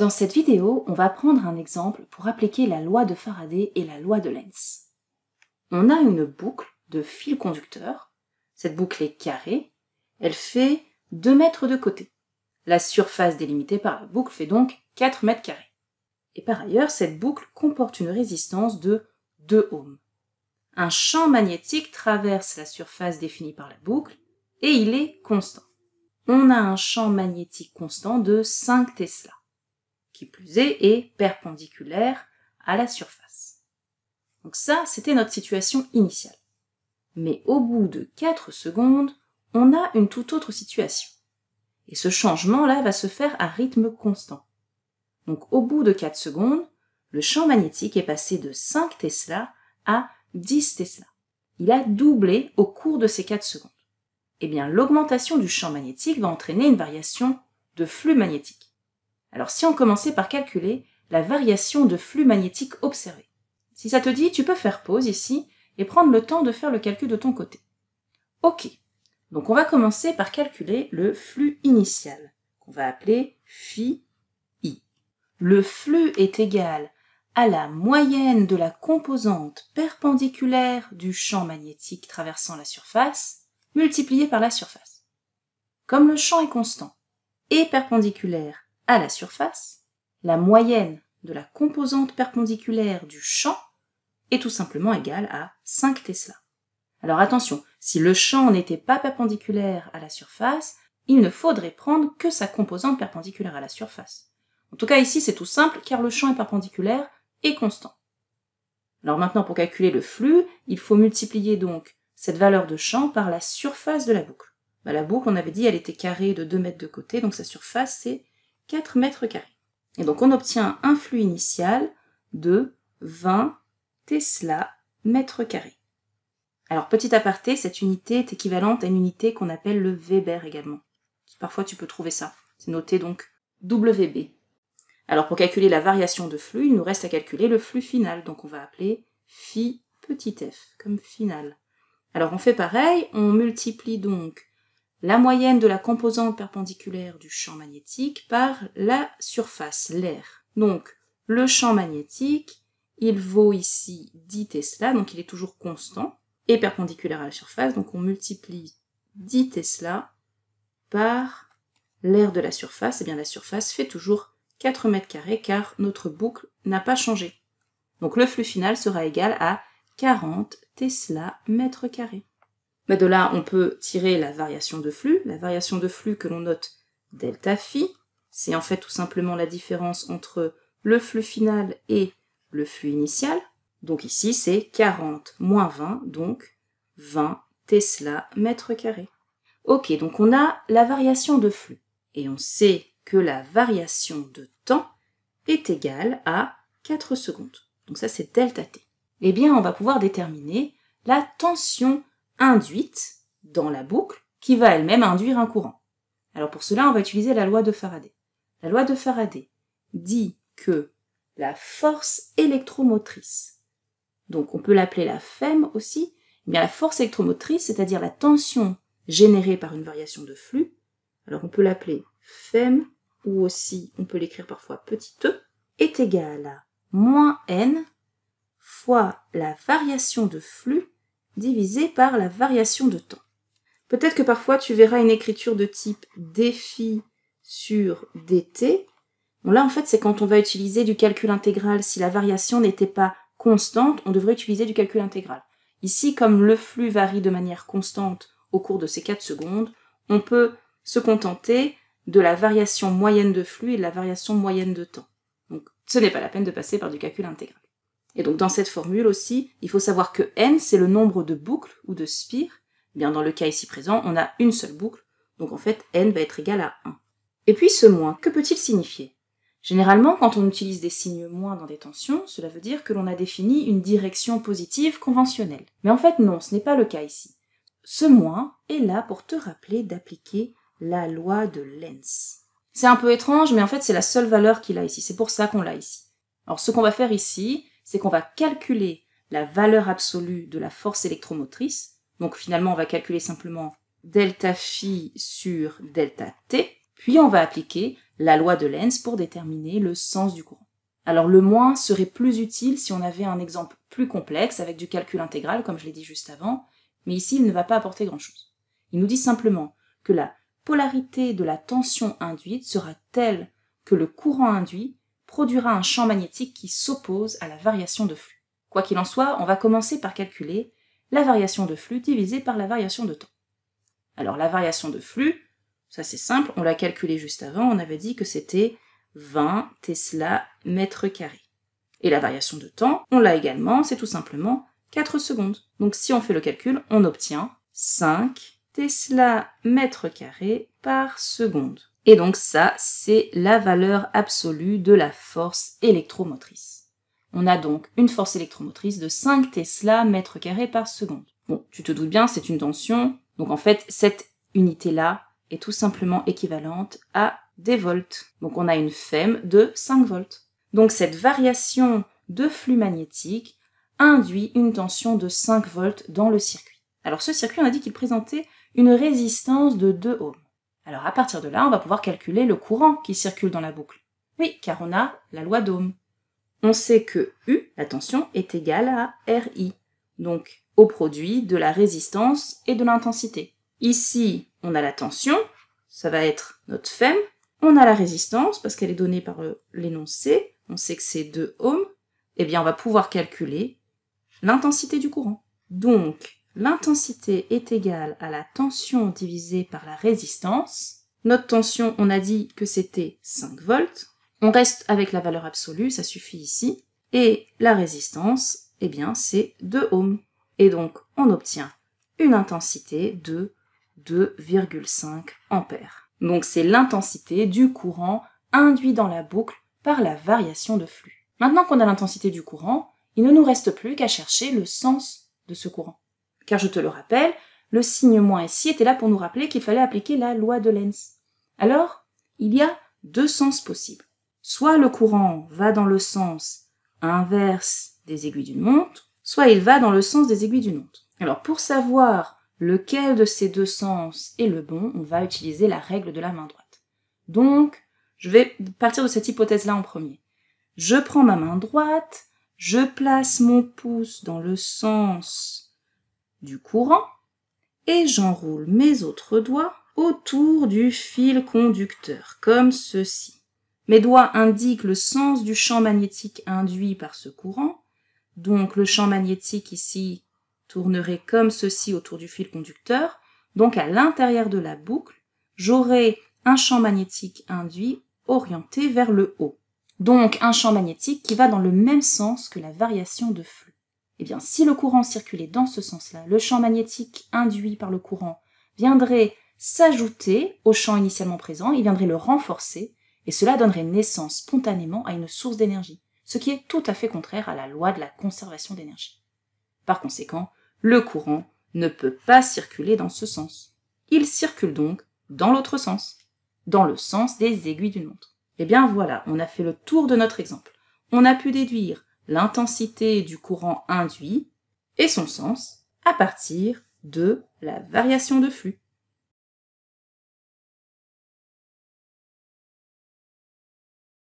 Dans cette vidéo, on va prendre un exemple pour appliquer la loi de Faraday et la loi de Lenz. On a une boucle de fil conducteur. Cette boucle est carrée. Elle fait 2 mètres de côté. La surface délimitée par la boucle fait donc 4 mètres carrés. Et par ailleurs, cette boucle comporte une résistance de 2 ohms. Un champ magnétique traverse la surface définie par la boucle et il est constant. On a un champ magnétique constant de 5 Tesla qui plus est est perpendiculaire à la surface. Donc ça, c'était notre situation initiale. Mais au bout de 4 secondes, on a une toute autre situation. Et ce changement-là va se faire à rythme constant. Donc au bout de 4 secondes, le champ magnétique est passé de 5 Tesla à 10 Tesla. Il a doublé au cours de ces 4 secondes. Eh bien, l'augmentation du champ magnétique va entraîner une variation de flux magnétique. Alors si on commençait par calculer la variation de flux magnétique observé. Si ça te dit, tu peux faire pause ici et prendre le temps de faire le calcul de ton côté. Ok, donc on va commencer par calculer le flux initial, qu'on va appeler phi i. Le flux est égal à la moyenne de la composante perpendiculaire du champ magnétique traversant la surface multipliée par la surface. Comme le champ est constant et perpendiculaire à la surface, la moyenne de la composante perpendiculaire du champ est tout simplement égale à 5 Tesla. Alors attention, si le champ n'était pas perpendiculaire à la surface, il ne faudrait prendre que sa composante perpendiculaire à la surface. En tout cas ici c'est tout simple car le champ est perpendiculaire et constant. Alors maintenant pour calculer le flux, il faut multiplier donc cette valeur de champ par la surface de la boucle. Bah, la boucle on avait dit elle était carrée de 2 mètres de côté donc sa surface c'est 4 mètres carrés. Et donc on obtient un flux initial de 20 Tesla mètres carrés. Alors petit aparté, cette unité est équivalente à une unité qu'on appelle le Weber également. Parfois tu peux trouver ça. C'est noté donc WB. Alors pour calculer la variation de flux, il nous reste à calculer le flux final. Donc on va appeler phi petit f comme final. Alors on fait pareil, on multiplie donc la moyenne de la composante perpendiculaire du champ magnétique par la surface, l'air. Donc, le champ magnétique, il vaut ici 10 Tesla, donc il est toujours constant, et perpendiculaire à la surface, donc on multiplie 10 Tesla par l'air de la surface, et eh bien la surface fait toujours 4 mètres carrés car notre boucle n'a pas changé. Donc le flux final sera égal à 40 Tesla mètres carrés de là, on peut tirer la variation de flux. La variation de flux que l'on note delta phi, c'est en fait tout simplement la différence entre le flux final et le flux initial. Donc ici, c'est 40 moins 20, donc 20 Tesla mètre carré. Ok, donc on a la variation de flux. Et on sait que la variation de temps est égale à 4 secondes. Donc ça, c'est delta t. Eh bien, on va pouvoir déterminer la tension induite dans la boucle qui va elle-même induire un courant. Alors pour cela, on va utiliser la loi de Faraday. La loi de Faraday dit que la force électromotrice, donc on peut l'appeler la FEM aussi, eh la force électromotrice, c'est-à-dire la tension générée par une variation de flux, alors on peut l'appeler FEM ou aussi on peut l'écrire parfois petit e, est égale à moins n fois la variation de flux divisé par la variation de temps. Peut-être que parfois tu verras une écriture de type défi sur dt. Bon, là, en fait, c'est quand on va utiliser du calcul intégral. Si la variation n'était pas constante, on devrait utiliser du calcul intégral. Ici, comme le flux varie de manière constante au cours de ces 4 secondes, on peut se contenter de la variation moyenne de flux et de la variation moyenne de temps. Donc ce n'est pas la peine de passer par du calcul intégral. Et donc dans cette formule aussi, il faut savoir que n, c'est le nombre de boucles ou de spires. Eh bien dans le cas ici présent, on a une seule boucle, donc en fait n va être égal à 1. Et puis ce moins, que peut-il signifier Généralement, quand on utilise des signes moins dans des tensions, cela veut dire que l'on a défini une direction positive conventionnelle. Mais en fait non, ce n'est pas le cas ici. Ce moins est là pour te rappeler d'appliquer la loi de Lenz. C'est un peu étrange, mais en fait c'est la seule valeur qu'il a ici, c'est pour ça qu'on l'a ici. Alors ce qu'on va faire ici, c'est qu'on va calculer la valeur absolue de la force électromotrice. Donc finalement, on va calculer simplement delta phi sur delta t, puis on va appliquer la loi de Lenz pour déterminer le sens du courant. Alors le moins serait plus utile si on avait un exemple plus complexe avec du calcul intégral, comme je l'ai dit juste avant, mais ici il ne va pas apporter grand-chose. Il nous dit simplement que la polarité de la tension induite sera telle que le courant induit produira un champ magnétique qui s'oppose à la variation de flux. Quoi qu'il en soit, on va commencer par calculer la variation de flux divisée par la variation de temps. Alors la variation de flux, ça c'est simple, on l'a calculé juste avant, on avait dit que c'était 20 Tesla mètre carrés. Et la variation de temps, on l'a également, c'est tout simplement 4 secondes. Donc si on fait le calcul, on obtient 5 Tesla mètre carrés par seconde. Et donc ça, c'est la valeur absolue de la force électromotrice. On a donc une force électromotrice de 5 Tesla mètre carré par seconde. Bon, tu te doutes bien, c'est une tension. Donc en fait, cette unité-là est tout simplement équivalente à des volts. Donc on a une FEM de 5 volts. Donc cette variation de flux magnétique induit une tension de 5 volts dans le circuit. Alors ce circuit, on a dit qu'il présentait une résistance de 2 ohms. Alors à partir de là, on va pouvoir calculer le courant qui circule dans la boucle. Oui, car on a la loi d'Ohm. On sait que U, la tension, est égale à RI, donc au produit de la résistance et de l'intensité. Ici, on a la tension, ça va être notre FEM. On a la résistance, parce qu'elle est donnée par l'énoncé, on sait que c'est 2 Ohm. Eh bien, on va pouvoir calculer l'intensité du courant. Donc, L'intensité est égale à la tension divisée par la résistance. Notre tension, on a dit que c'était 5 volts. On reste avec la valeur absolue, ça suffit ici. Et la résistance, eh bien, c'est 2 ohms. Et donc, on obtient une intensité de 2,5 ampères. Donc, c'est l'intensité du courant induit dans la boucle par la variation de flux. Maintenant qu'on a l'intensité du courant, il ne nous reste plus qu'à chercher le sens de ce courant. Car je te le rappelle, le signe moins ici était là pour nous rappeler qu'il fallait appliquer la loi de Lenz. Alors, il y a deux sens possibles. Soit le courant va dans le sens inverse des aiguilles d'une montre, soit il va dans le sens des aiguilles d'une montre. Alors pour savoir lequel de ces deux sens est le bon, on va utiliser la règle de la main droite. Donc, je vais partir de cette hypothèse-là en premier. Je prends ma main droite, je place mon pouce dans le sens du courant et j'enroule mes autres doigts autour du fil conducteur, comme ceci. Mes doigts indiquent le sens du champ magnétique induit par ce courant, donc le champ magnétique ici tournerait comme ceci autour du fil conducteur, donc à l'intérieur de la boucle, j'aurai un champ magnétique induit orienté vers le haut. Donc un champ magnétique qui va dans le même sens que la variation de flux. Eh bien, si le courant circulait dans ce sens-là, le champ magnétique induit par le courant viendrait s'ajouter au champ initialement présent, il viendrait le renforcer, et cela donnerait naissance spontanément à une source d'énergie, ce qui est tout à fait contraire à la loi de la conservation d'énergie. Par conséquent, le courant ne peut pas circuler dans ce sens. Il circule donc dans l'autre sens, dans le sens des aiguilles d'une montre. Eh bien voilà, on a fait le tour de notre exemple. On a pu déduire l'intensité du courant induit et son sens à partir de la variation de flux.